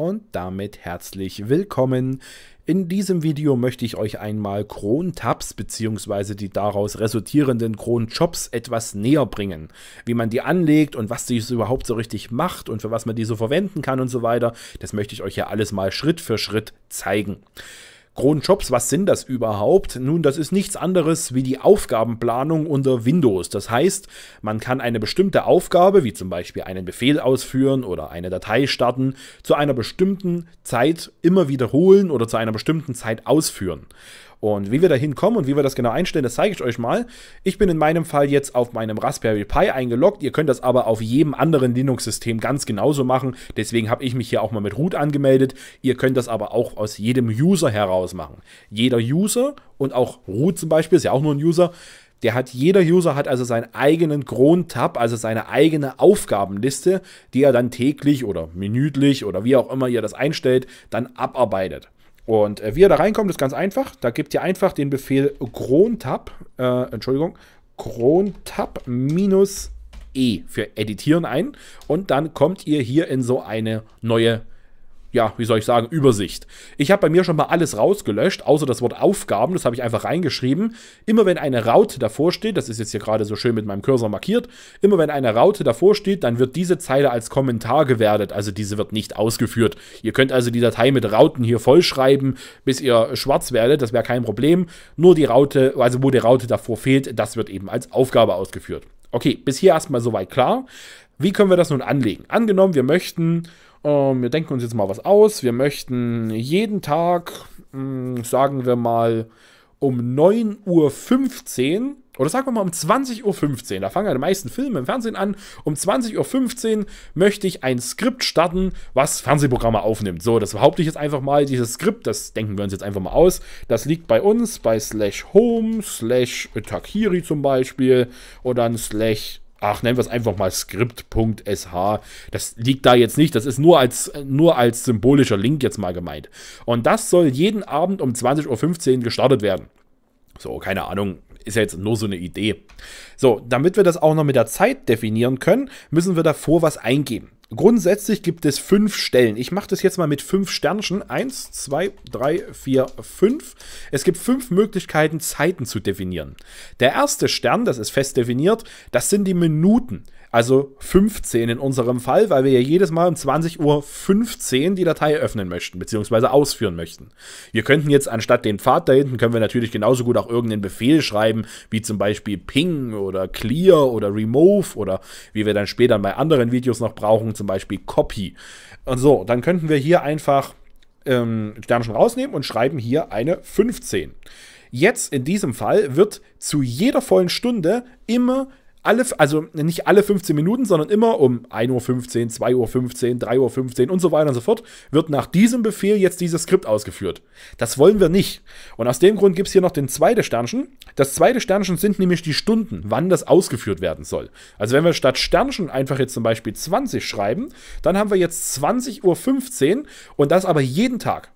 und damit herzlich willkommen. In diesem Video möchte ich euch einmal Kron-Tabs bzw. die daraus resultierenden Kron-Jobs etwas näher bringen. Wie man die anlegt und was die überhaupt so richtig macht und für was man die so verwenden kann und so weiter, das möchte ich euch ja alles mal Schritt für Schritt zeigen. Cronjobs, was sind das überhaupt? Nun, das ist nichts anderes wie die Aufgabenplanung unter Windows. Das heißt, man kann eine bestimmte Aufgabe, wie zum Beispiel einen Befehl ausführen oder eine Datei starten, zu einer bestimmten Zeit immer wiederholen oder zu einer bestimmten Zeit ausführen. Und wie wir da hinkommen und wie wir das genau einstellen, das zeige ich euch mal. Ich bin in meinem Fall jetzt auf meinem Raspberry Pi eingeloggt. Ihr könnt das aber auf jedem anderen Linux-System ganz genauso machen. Deswegen habe ich mich hier auch mal mit root angemeldet. Ihr könnt das aber auch aus jedem User heraus machen. Jeder User und auch root zum Beispiel ist ja auch nur ein User. Der hat, jeder User hat also seinen eigenen Kron-Tab, also seine eigene Aufgabenliste, die er dann täglich oder minütlich oder wie auch immer ihr das einstellt, dann abarbeitet. Und äh, wie ihr da reinkommt, ist ganz einfach. Da gebt ihr einfach den Befehl crontab, äh, Entschuldigung, crontab minus E für editieren ein und dann kommt ihr hier in so eine neue ja, wie soll ich sagen, Übersicht. Ich habe bei mir schon mal alles rausgelöscht, außer das Wort Aufgaben, das habe ich einfach reingeschrieben. Immer wenn eine Raute davor steht, das ist jetzt hier gerade so schön mit meinem Cursor markiert, immer wenn eine Raute davor steht, dann wird diese Zeile als Kommentar gewertet, also diese wird nicht ausgeführt. Ihr könnt also die Datei mit Rauten hier vollschreiben, bis ihr schwarz werdet, das wäre kein Problem. Nur die Raute, also wo die Raute davor fehlt, das wird eben als Aufgabe ausgeführt. Okay, bis hier erstmal soweit klar. Wie können wir das nun anlegen? Angenommen, wir möchten ähm, wir denken uns jetzt mal was aus. Wir möchten jeden Tag, mh, hm, sagen wir mal, um 9.15 Uhr oder sagen wir mal um 20.15 Uhr, da fangen ja die meisten Filme im Fernsehen an, um 20.15 Uhr möchte ich ein Skript starten, was Fernsehprogramme aufnimmt. So, das behaupte ich jetzt einfach mal, dieses Skript, das denken wir uns jetzt einfach mal aus, das liegt bei uns bei slash home, slash Takiri zum Beispiel oder dann slash ach, nennen wir es einfach mal script.sh. Das liegt da jetzt nicht, das ist nur als, nur als symbolischer Link jetzt mal gemeint. Und das soll jeden Abend um 20.15 Uhr gestartet werden. So, keine Ahnung, ist ja jetzt nur so eine Idee. So, damit wir das auch noch mit der Zeit definieren können, müssen wir davor was eingeben. Grundsätzlich gibt es fünf Stellen. Ich mache das jetzt mal mit fünf Sternchen. Eins, zwei, drei, vier, fünf. Es gibt fünf Möglichkeiten, Zeiten zu definieren. Der erste Stern, das ist fest definiert, das sind die Minuten. Also 15 in unserem Fall, weil wir ja jedes Mal um 20.15 Uhr die Datei öffnen möchten, beziehungsweise ausführen möchten. Wir könnten jetzt anstatt den Pfad da hinten, können wir natürlich genauso gut auch irgendeinen Befehl schreiben, wie zum Beispiel Ping oder Clear oder Remove oder wie wir dann später bei anderen Videos noch brauchen, zum Beispiel Copy. Und so, dann könnten wir hier einfach ähm, Sternchen rausnehmen und schreiben hier eine 15. Jetzt in diesem Fall wird zu jeder vollen Stunde immer alle, also nicht alle 15 Minuten, sondern immer um 1.15 Uhr, 2.15 Uhr, 3.15 Uhr und so weiter und so fort, wird nach diesem Befehl jetzt dieses Skript ausgeführt. Das wollen wir nicht. Und aus dem Grund gibt es hier noch den zweiten Sternchen. Das zweite Sternchen sind nämlich die Stunden, wann das ausgeführt werden soll. Also wenn wir statt Sternchen einfach jetzt zum Beispiel 20 schreiben, dann haben wir jetzt 20.15 Uhr und das aber jeden Tag.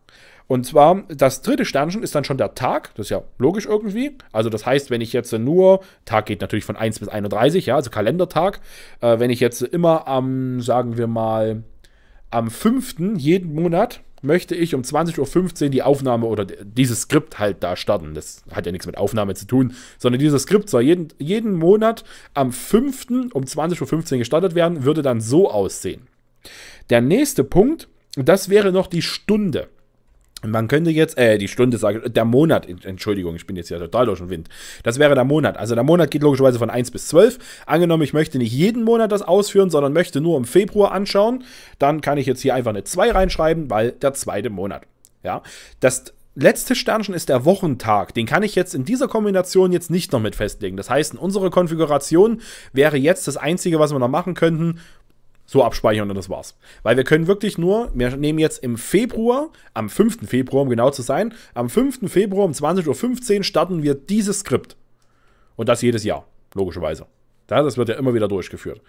Und zwar, das dritte Sternchen ist dann schon der Tag, das ist ja logisch irgendwie. Also das heißt, wenn ich jetzt nur, Tag geht natürlich von 1 bis 31, ja, also Kalendertag, äh, wenn ich jetzt immer am, sagen wir mal, am 5. jeden Monat möchte ich um 20.15 Uhr die Aufnahme oder dieses Skript halt da starten. Das hat ja nichts mit Aufnahme zu tun, sondern dieses Skript soll jeden, jeden Monat am 5. um 20.15 Uhr gestartet werden, würde dann so aussehen. Der nächste Punkt, das wäre noch die Stunde. Man könnte jetzt, äh, die Stunde sage der Monat, Entschuldigung, ich bin jetzt ja total durch den Wind. Das wäre der Monat. Also der Monat geht logischerweise von 1 bis 12. Angenommen, ich möchte nicht jeden Monat das ausführen, sondern möchte nur im Februar anschauen, dann kann ich jetzt hier einfach eine 2 reinschreiben, weil der zweite Monat. Ja, das letzte Sternchen ist der Wochentag. Den kann ich jetzt in dieser Kombination jetzt nicht noch mit festlegen. Das heißt, in unserer Konfiguration wäre jetzt das Einzige, was wir noch machen könnten, so abspeichern und das war's. Weil wir können wirklich nur, wir nehmen jetzt im Februar, am 5. Februar, um genau zu sein, am 5. Februar um 20.15 Uhr starten wir dieses Skript. Und das jedes Jahr, logischerweise das wird ja immer wieder durchgeführt.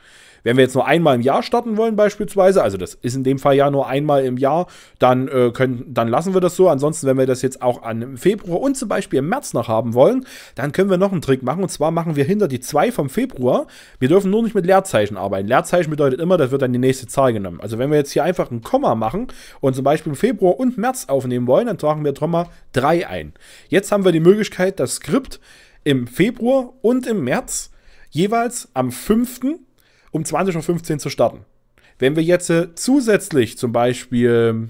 Wenn wir jetzt nur einmal im Jahr starten wollen, beispielsweise, also das ist in dem Fall ja nur einmal im Jahr, dann, äh, können, dann lassen wir das so. Ansonsten, wenn wir das jetzt auch an Februar und zum Beispiel im März noch haben wollen, dann können wir noch einen Trick machen. Und zwar machen wir hinter die 2 vom Februar. Wir dürfen nur nicht mit Leerzeichen arbeiten. Leerzeichen bedeutet immer, das wird dann die nächste Zahl genommen. Also wenn wir jetzt hier einfach ein Komma machen und zum Beispiel im Februar und März aufnehmen wollen, dann tragen wir Komma 3 ein. Jetzt haben wir die Möglichkeit, das Skript im Februar und im März zu jeweils am 5. um 20.15 Uhr zu starten. Wenn wir jetzt äh, zusätzlich zum Beispiel,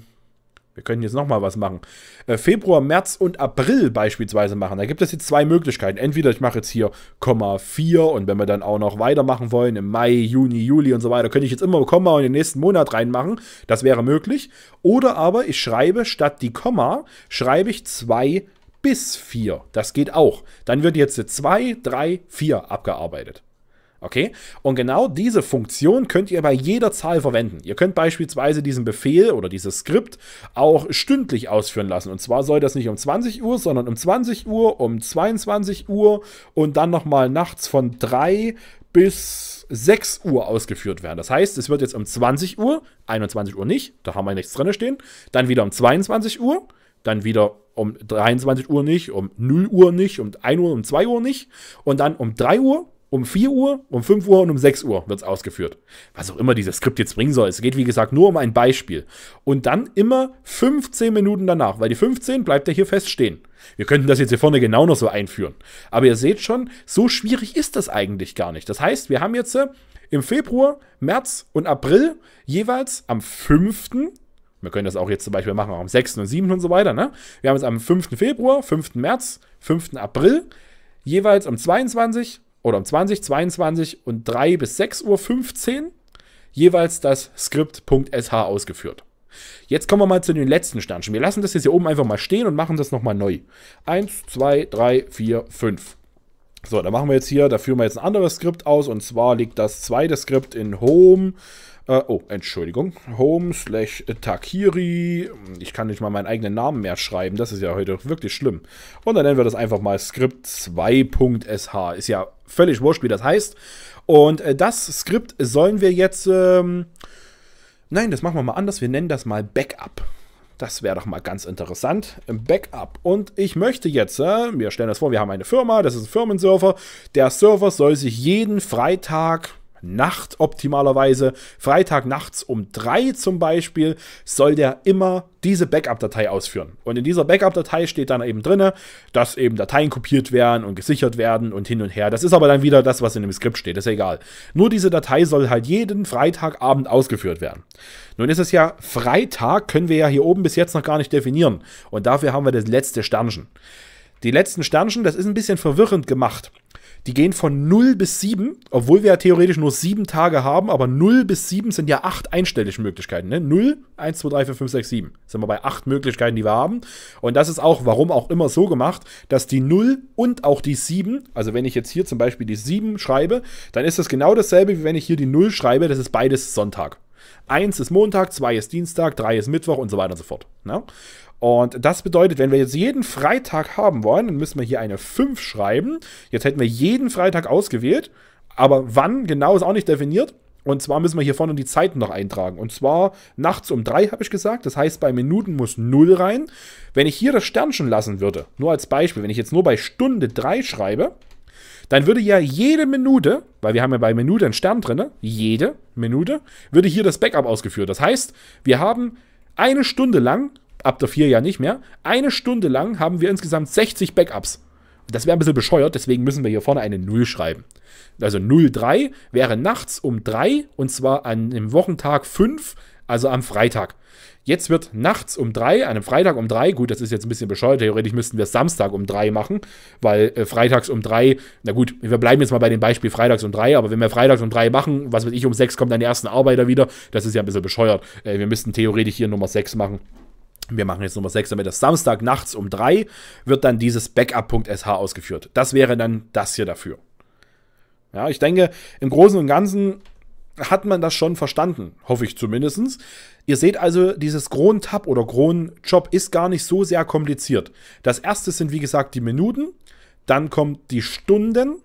wir können jetzt nochmal was machen, äh, Februar, März und April beispielsweise machen, da gibt es jetzt zwei Möglichkeiten. Entweder ich mache jetzt hier Komma 4 und wenn wir dann auch noch weitermachen wollen, im Mai, Juni, Juli und so weiter, könnte ich jetzt immer Komma und den nächsten Monat reinmachen. Das wäre möglich. Oder aber ich schreibe statt die Komma, schreibe ich zwei bis 4. Das geht auch. Dann wird jetzt 2, 3, 4 abgearbeitet. Okay? Und genau diese Funktion könnt ihr bei jeder Zahl verwenden. Ihr könnt beispielsweise diesen Befehl oder dieses Skript auch stündlich ausführen lassen. Und zwar soll das nicht um 20 Uhr, sondern um 20 Uhr, um 22 Uhr und dann nochmal nachts von 3 bis 6 Uhr ausgeführt werden. Das heißt, es wird jetzt um 20 Uhr, 21 Uhr nicht, da haben wir nichts drin stehen, dann wieder um 22 Uhr, dann wieder um 23 Uhr nicht, um 0 Uhr nicht, um 1 Uhr, um 2 Uhr nicht und dann um 3 Uhr, um 4 Uhr, um 5 Uhr und um 6 Uhr wird es ausgeführt. Was auch immer dieses Skript jetzt bringen soll. Es geht, wie gesagt, nur um ein Beispiel. Und dann immer 15 Minuten danach, weil die 15 bleibt ja hier feststehen. Wir könnten das jetzt hier vorne genau noch so einführen. Aber ihr seht schon, so schwierig ist das eigentlich gar nicht. Das heißt, wir haben jetzt äh, im Februar, März und April jeweils am 5., wir können das auch jetzt zum Beispiel machen, am 6. und 7. und so weiter. Ne? Wir haben es am 5. Februar, 5. März, 5. April, jeweils um 22 oder um 20, 22 und 3 bis 6.15 Uhr jeweils das Skript.sh ausgeführt. Jetzt kommen wir mal zu den letzten Sternchen. Wir lassen das jetzt hier oben einfach mal stehen und machen das nochmal neu. 1, 2, 3, 4, 5. So, dann machen wir jetzt hier, da führen wir jetzt ein anderes Skript aus und zwar liegt das zweite Skript in Home äh, oh, Entschuldigung. Home slash Takiri. Ich kann nicht mal meinen eigenen Namen mehr schreiben. Das ist ja heute wirklich schlimm. Und dann nennen wir das einfach mal script 2.sh. Ist ja völlig wurscht, wie das heißt. Und äh, das Skript sollen wir jetzt... Ähm Nein, das machen wir mal anders. Wir nennen das mal Backup. Das wäre doch mal ganz interessant. Backup. Und ich möchte jetzt, äh, wir stellen das vor, wir haben eine Firma, das ist ein Firmenserver. Der Server soll sich jeden Freitag Nacht optimalerweise. Freitag nachts um drei zum Beispiel soll der immer diese Backup-Datei ausführen. Und in dieser Backup-Datei steht dann eben drin, dass eben Dateien kopiert werden und gesichert werden und hin und her. Das ist aber dann wieder das, was in dem Skript steht, Ist ja egal. Nur diese Datei soll halt jeden Freitagabend ausgeführt werden. Nun ist es ja Freitag, können wir ja hier oben bis jetzt noch gar nicht definieren. Und dafür haben wir das letzte Sternchen. Die letzten Sternchen, das ist ein bisschen verwirrend gemacht. Die gehen von 0 bis 7, obwohl wir ja theoretisch nur 7 Tage haben, aber 0 bis 7 sind ja 8 einstellige Möglichkeiten. Ne? 0, 1, 2, 3, 4, 5, 6, 7. Sind wir bei 8 Möglichkeiten, die wir haben. Und das ist auch, warum auch immer so gemacht, dass die 0 und auch die 7, also wenn ich jetzt hier zum Beispiel die 7 schreibe, dann ist das genau dasselbe, wie wenn ich hier die 0 schreibe, das ist beides Sonntag. Eins ist Montag, zwei ist Dienstag, drei ist Mittwoch und so weiter und so fort. Ne? Und das bedeutet, wenn wir jetzt jeden Freitag haben wollen, dann müssen wir hier eine 5 schreiben. Jetzt hätten wir jeden Freitag ausgewählt, aber wann genau ist auch nicht definiert. Und zwar müssen wir hier vorne die Zeiten noch eintragen. Und zwar nachts um drei, habe ich gesagt. Das heißt, bei Minuten muss 0 rein. Wenn ich hier das Sternchen lassen würde, nur als Beispiel, wenn ich jetzt nur bei Stunde 3 schreibe, dann würde ja jede Minute, weil wir haben ja bei Minute einen Stern drin, jede Minute, würde hier das Backup ausgeführt. Das heißt, wir haben eine Stunde lang, ab der 4 ja nicht mehr, eine Stunde lang haben wir insgesamt 60 Backups. Das wäre ein bisschen bescheuert, deswegen müssen wir hier vorne eine 0 schreiben. Also 03 wäre nachts um 3 und zwar an dem Wochentag 5, also am Freitag. Jetzt wird nachts um drei, an einem Freitag um drei, gut, das ist jetzt ein bisschen bescheuert, theoretisch müssten wir es Samstag um drei machen, weil äh, freitags um drei, na gut, wir bleiben jetzt mal bei dem Beispiel freitags um drei, aber wenn wir freitags um drei machen, was weiß ich, um sechs kommen dann die ersten Arbeiter wieder, das ist ja ein bisschen bescheuert. Äh, wir müssten theoretisch hier Nummer sechs machen. Wir machen jetzt Nummer 6, damit das Samstag nachts um 3 wird dann dieses Backup.sh ausgeführt. Das wäre dann das hier dafür. Ja, ich denke, im Großen und Ganzen hat man das schon verstanden, hoffe ich zumindest. Ihr seht also, dieses Kron-Tab oder Kron-Job ist gar nicht so sehr kompliziert. Das erste sind wie gesagt die Minuten, dann kommt die Stunden,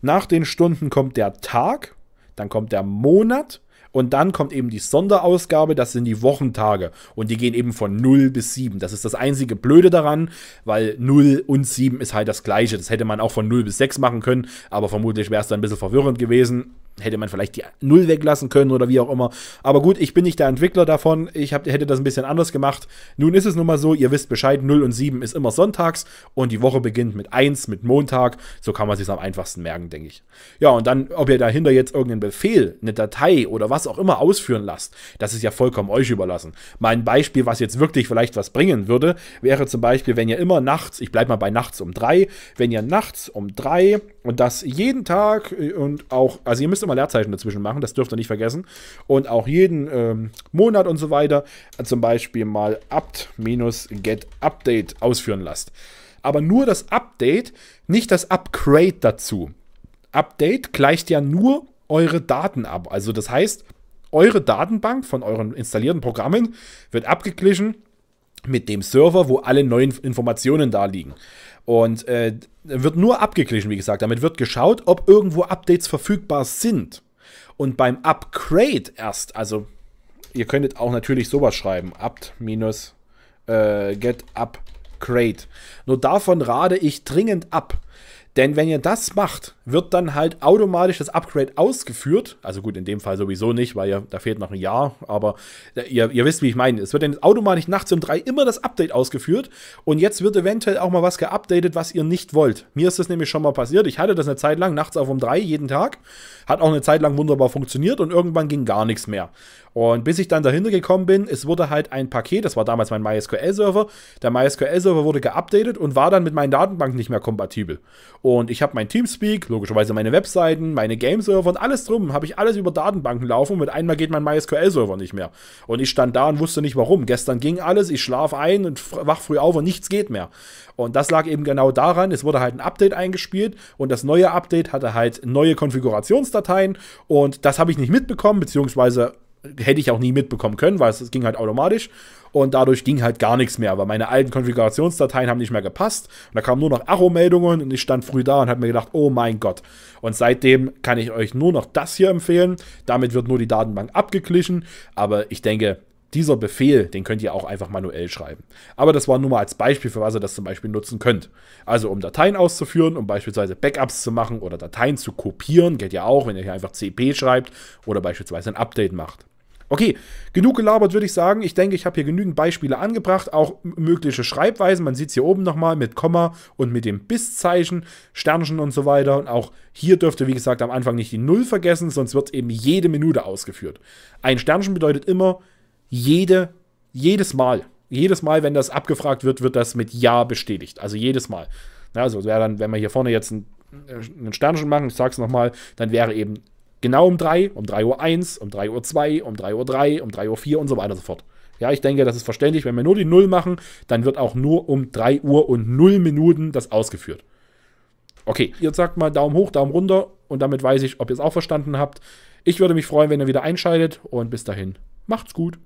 nach den Stunden kommt der Tag, dann kommt der Monat und dann kommt eben die Sonderausgabe, das sind die Wochentage und die gehen eben von 0 bis 7. Das ist das einzige Blöde daran, weil 0 und 7 ist halt das gleiche. Das hätte man auch von 0 bis 6 machen können, aber vermutlich wäre es dann ein bisschen verwirrend gewesen hätte man vielleicht die Null weglassen können oder wie auch immer. Aber gut, ich bin nicht der Entwickler davon. Ich hab, hätte das ein bisschen anders gemacht. Nun ist es nun mal so, ihr wisst Bescheid, 0 und 7 ist immer sonntags und die Woche beginnt mit 1, mit Montag. So kann man sich am einfachsten merken, denke ich. Ja, und dann, ob ihr dahinter jetzt irgendeinen Befehl, eine Datei oder was auch immer ausführen lasst, das ist ja vollkommen euch überlassen. Mein Beispiel, was jetzt wirklich vielleicht was bringen würde, wäre zum Beispiel, wenn ihr immer nachts, ich bleibe mal bei nachts um 3, wenn ihr nachts um 3 und das jeden Tag äh, und auch, also ihr müsst müsst immer Leerzeichen dazwischen machen, das dürft ihr nicht vergessen. Und auch jeden ähm, Monat und so weiter äh, zum Beispiel mal apt-get-update ausführen lasst. Aber nur das Update, nicht das Upgrade dazu. Update gleicht ja nur eure Daten ab. Also das heißt, eure Datenbank von euren installierten Programmen wird abgeglichen mit dem Server, wo alle neuen Informationen da liegen. Und äh, wird nur abgeglichen, wie gesagt. Damit wird geschaut, ob irgendwo Updates verfügbar sind. Und beim Upgrade erst, also ihr könntet auch natürlich sowas schreiben, apt minus äh, get upgrade. Nur davon rate ich dringend ab. Denn wenn ihr das macht, wird dann halt automatisch das Upgrade ausgeführt. Also gut, in dem Fall sowieso nicht, weil ihr, da fehlt noch ein Jahr, aber äh, ihr, ihr wisst, wie ich meine. Es wird dann automatisch nachts um drei immer das Update ausgeführt und jetzt wird eventuell auch mal was geupdatet, was ihr nicht wollt. Mir ist das nämlich schon mal passiert. Ich hatte das eine Zeit lang nachts auf um drei jeden Tag. Hat auch eine Zeit lang wunderbar funktioniert und irgendwann ging gar nichts mehr. Und bis ich dann dahinter gekommen bin, es wurde halt ein Paket, das war damals mein MySQL-Server, der MySQL-Server wurde geupdatet und war dann mit meinen Datenbanken nicht mehr kompatibel. Und ich habe mein Teamspeak, logischerweise meine Webseiten, meine Game-Server und alles drum, habe ich alles über Datenbanken laufen und mit einmal geht mein MySQL-Server nicht mehr. Und ich stand da und wusste nicht warum. Gestern ging alles, ich schlafe ein und wach früh auf und nichts geht mehr. Und das lag eben genau daran, es wurde halt ein Update eingespielt und das neue Update hatte halt neue Konfigurationsdateien und das habe ich nicht mitbekommen, beziehungsweise hätte ich auch nie mitbekommen können, weil es ging halt automatisch und dadurch ging halt gar nichts mehr, weil meine alten Konfigurationsdateien haben nicht mehr gepasst und da kamen nur noch Arrow-Meldungen und ich stand früh da und habe mir gedacht, oh mein Gott. Und seitdem kann ich euch nur noch das hier empfehlen, damit wird nur die Datenbank abgeglichen, aber ich denke, dieser Befehl, den könnt ihr auch einfach manuell schreiben. Aber das war nur mal als Beispiel, für was ihr das zum Beispiel nutzen könnt. Also um Dateien auszuführen, um beispielsweise Backups zu machen oder Dateien zu kopieren, geht ja auch, wenn ihr hier einfach CP schreibt oder beispielsweise ein Update macht. Okay, genug gelabert würde ich sagen. Ich denke, ich habe hier genügend Beispiele angebracht, auch mögliche Schreibweisen. Man sieht es hier oben nochmal mit Komma und mit dem Bisszeichen, Sternchen und so weiter. Und auch hier dürfte, wie gesagt, am Anfang nicht die Null vergessen, sonst wird eben jede Minute ausgeführt. Ein Sternchen bedeutet immer jede, jedes Mal. Jedes Mal, wenn das abgefragt wird, wird das mit Ja bestätigt. Also jedes Mal. Also wäre dann, wenn wir hier vorne jetzt ein, äh, ein Sternchen machen, ich sage es nochmal, dann wäre eben Genau um 3, um 3 Uhr 1, um 3 Uhr 2, um 3 Uhr 3, um 3 Uhr 4 und so weiter und so fort. Ja, ich denke, das ist verständlich. Wenn wir nur die 0 machen, dann wird auch nur um 3 Uhr und 0 Minuten das ausgeführt. Okay, jetzt sagt mal Daumen hoch, Daumen runter und damit weiß ich, ob ihr es auch verstanden habt. Ich würde mich freuen, wenn ihr wieder einschaltet und bis dahin, macht's gut.